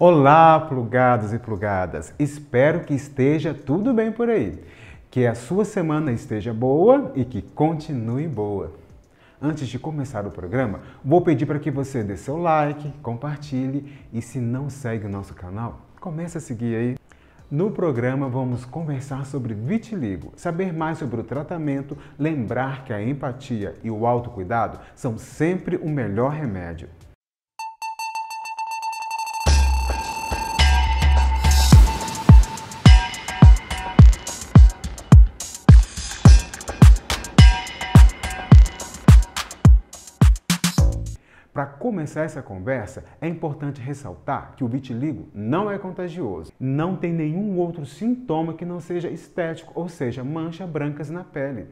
Olá, plugados e plugadas! Espero que esteja tudo bem por aí. Que a sua semana esteja boa e que continue boa. Antes de começar o programa, vou pedir para que você dê seu like, compartilhe e se não segue o nosso canal, comece a seguir aí. No programa vamos conversar sobre vitiligo, saber mais sobre o tratamento, lembrar que a empatia e o autocuidado são sempre o melhor remédio. Para começar essa conversa, é importante ressaltar que o vitiligo não é contagioso, não tem nenhum outro sintoma que não seja estético, ou seja, manchas brancas na pele.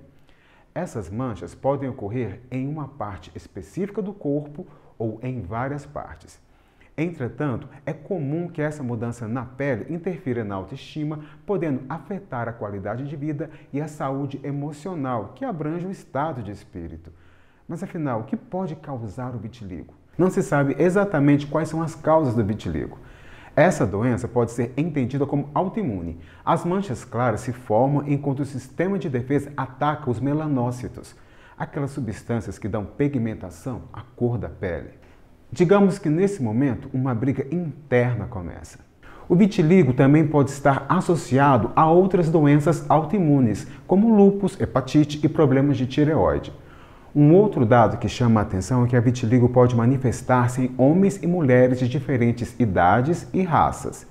Essas manchas podem ocorrer em uma parte específica do corpo ou em várias partes. Entretanto, é comum que essa mudança na pele interfira na autoestima, podendo afetar a qualidade de vida e a saúde emocional, que abrange o estado de espírito. Mas afinal, o que pode causar o vitiligo? Não se sabe exatamente quais são as causas do vitiligo. Essa doença pode ser entendida como autoimune. As manchas claras se formam enquanto o sistema de defesa ataca os melanócitos, aquelas substâncias que dão pigmentação à cor da pele. Digamos que nesse momento uma briga interna começa. O vitiligo também pode estar associado a outras doenças autoimunes, como lúpus, hepatite e problemas de tireoide. Um outro dado que chama a atenção é que a vitiligo pode manifestar-se em homens e mulheres de diferentes idades e raças.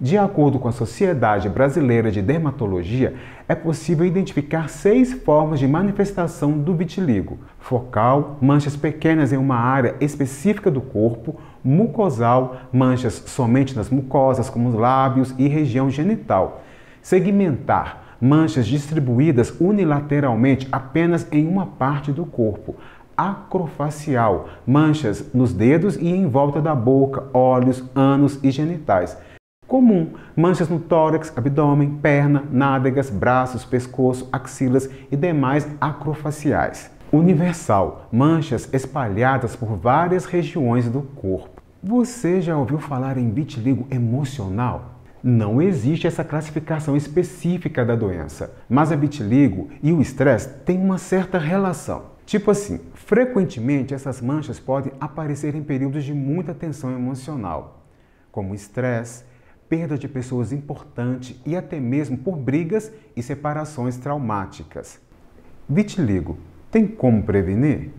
De acordo com a Sociedade Brasileira de Dermatologia, é possível identificar seis formas de manifestação do vitiligo: focal, manchas pequenas em uma área específica do corpo, mucosal, manchas somente nas mucosas, como os lábios e região genital, segmentar, manchas distribuídas unilateralmente apenas em uma parte do corpo. Acrofacial, manchas nos dedos e em volta da boca, olhos, ânus e genitais. Comum, manchas no tórax, abdômen, perna, nádegas, braços, pescoço, axilas e demais acrofaciais. Universal, manchas espalhadas por várias regiões do corpo. Você já ouviu falar em vitiligo emocional? Não existe essa classificação específica da doença, mas a vitiligo e o estresse têm uma certa relação. Tipo assim, frequentemente essas manchas podem aparecer em períodos de muita tensão emocional, como estresse, perda de pessoas importantes e até mesmo por brigas e separações traumáticas. Vitiligo, tem como prevenir?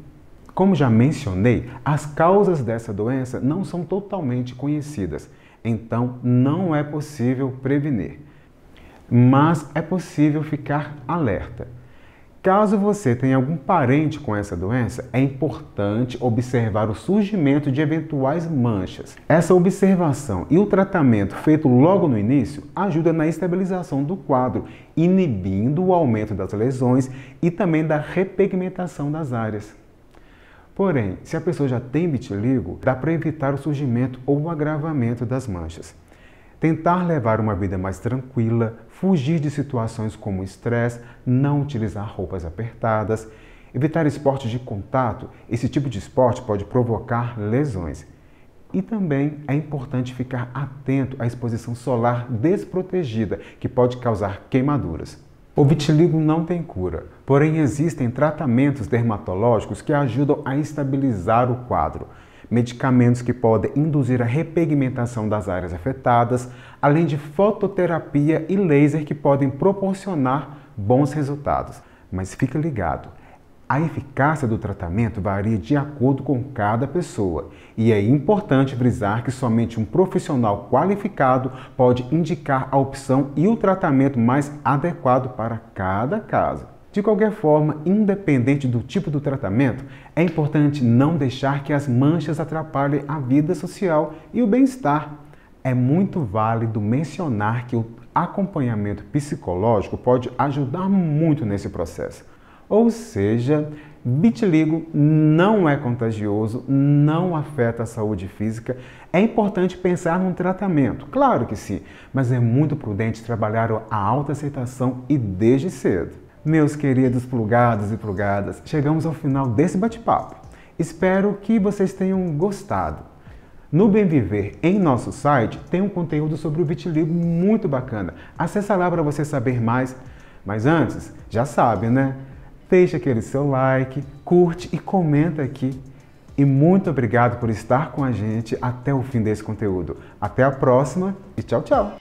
Como já mencionei, as causas dessa doença não são totalmente conhecidas, então não é possível prevenir. Mas é possível ficar alerta. Caso você tenha algum parente com essa doença, é importante observar o surgimento de eventuais manchas. Essa observação e o tratamento feito logo no início ajuda na estabilização do quadro, inibindo o aumento das lesões e também da repigmentação das áreas. Porém, se a pessoa já tem vitiligo, dá para evitar o surgimento ou o agravamento das manchas. Tentar levar uma vida mais tranquila, fugir de situações como estresse, não utilizar roupas apertadas, evitar esportes de contato, esse tipo de esporte pode provocar lesões. E também é importante ficar atento à exposição solar desprotegida, que pode causar queimaduras. O vitiligo não tem cura, porém existem tratamentos dermatológicos que ajudam a estabilizar o quadro. Medicamentos que podem induzir a repigmentação das áreas afetadas, além de fototerapia e laser que podem proporcionar bons resultados. Mas fica ligado, a eficácia do tratamento varia de acordo com cada pessoa, e é importante frisar que somente um profissional qualificado pode indicar a opção e o tratamento mais adequado para cada caso. De qualquer forma, independente do tipo do tratamento, é importante não deixar que as manchas atrapalhem a vida social e o bem-estar. É muito válido mencionar que o acompanhamento psicológico pode ajudar muito nesse processo. Ou seja, Vitiligo não é contagioso, não afeta a saúde física. É importante pensar num tratamento, claro que sim, mas é muito prudente trabalhar a alta aceitação e desde cedo. Meus queridos plugados e plugadas, chegamos ao final desse bate-papo. Espero que vocês tenham gostado. No Bem Viver, em nosso site, tem um conteúdo sobre o vitiligo muito bacana. Acesse lá para você saber mais. Mas antes, já sabe, né? deixa aquele seu like, curte e comenta aqui. E muito obrigado por estar com a gente até o fim desse conteúdo. Até a próxima e tchau, tchau!